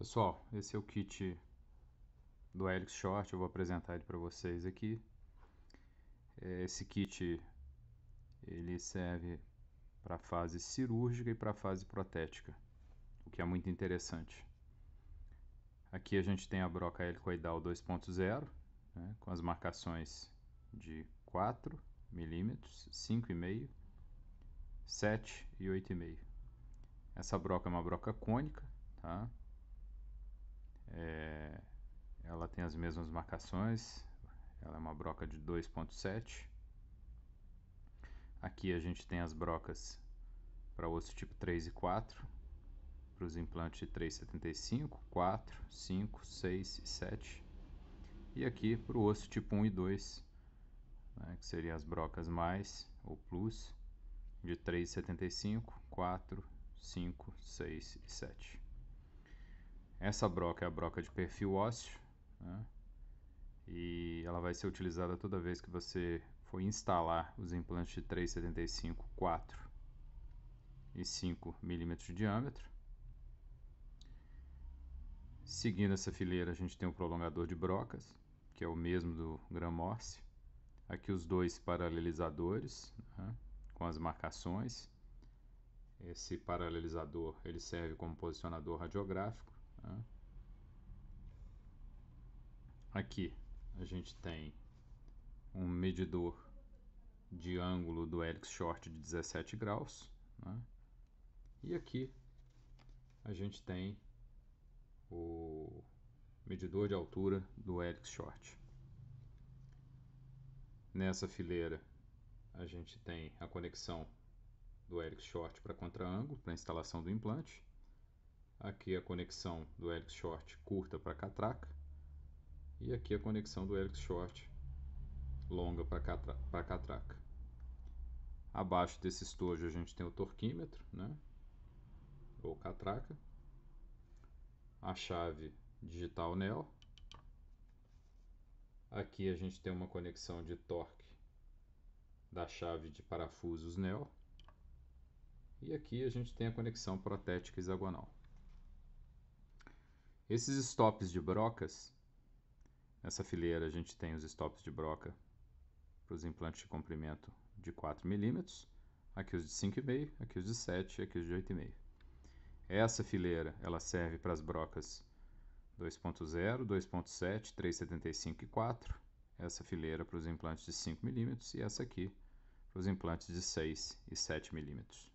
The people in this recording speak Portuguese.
Pessoal, esse é o kit do Helix Short, eu vou apresentar ele para vocês aqui. É, esse kit ele serve para a fase cirúrgica e para a fase protética, o que é muito interessante. Aqui a gente tem a broca helicoidal 2.0, né, com as marcações de 4 milímetros, 5,5, 7 e 8,5. Essa broca é uma broca cônica, tá? É, ela tem as mesmas marcações, ela é uma broca de 2.7. Aqui a gente tem as brocas para osso tipo 3 e 4, para os implantes de 3,75, 4, 5, 6 e 7. E aqui para o osso tipo 1 e 2, né, que seriam as brocas mais ou plus de 3,75, 4, 5, 6 e 7. Essa broca é a broca de perfil ósseo né? e ela vai ser utilizada toda vez que você for instalar os implantes de 3,75, 4 e 5 milímetros de diâmetro. Seguindo essa fileira, a gente tem o prolongador de brocas, que é o mesmo do Gram Morse. Aqui os dois paralelizadores né, com as marcações. Esse paralelizador ele serve como posicionador radiográfico ah. Aqui a gente tem um medidor de ângulo do helix short de 17 graus. Né? E aqui a gente tem o medidor de altura do helix short. Nessa fileira a gente tem a conexão do helix short para contra-ângulo, para instalação do implante. Aqui a conexão do helix short curta para catraca. E aqui a conexão do helix short longa para catra catraca. Abaixo desse estojo a gente tem o torquímetro, né? Ou catraca. A chave digital NEL. Aqui a gente tem uma conexão de torque da chave de parafusos NEL. E aqui a gente tem a conexão protética hexagonal. Esses stops de brocas, nessa fileira a gente tem os stops de broca para os implantes de comprimento de 4 milímetros, aqui os de 5,5, aqui os de 7 e aqui os de 8,5. Essa fileira ela serve para as brocas 2.0, 2.7, 3,75 e 4. Essa fileira para os implantes de 5 milímetros e essa aqui para os implantes de 6 e 7 milímetros.